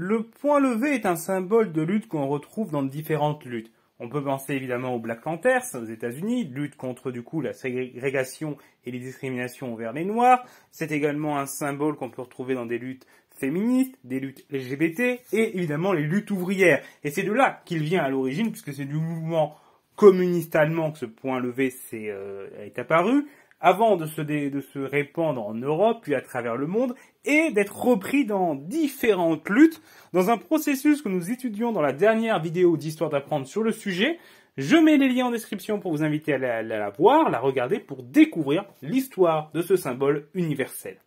Le point levé est un symbole de lutte qu'on retrouve dans différentes luttes. On peut penser évidemment aux Black Panthers aux États-Unis, lutte contre du coup la ségrégation et les discriminations envers les Noirs. C'est également un symbole qu'on peut retrouver dans des luttes féministes, des luttes LGBT et évidemment les luttes ouvrières. Et c'est de là qu'il vient à l'origine puisque c'est du mouvement communiste allemand que ce point levé euh, est apparu avant de se, de se répandre en Europe, puis à travers le monde, et d'être repris dans différentes luttes, dans un processus que nous étudions dans la dernière vidéo d'Histoire d'apprendre sur le sujet. Je mets les liens en description pour vous inviter à la voir, la regarder, pour découvrir l'histoire de ce symbole universel.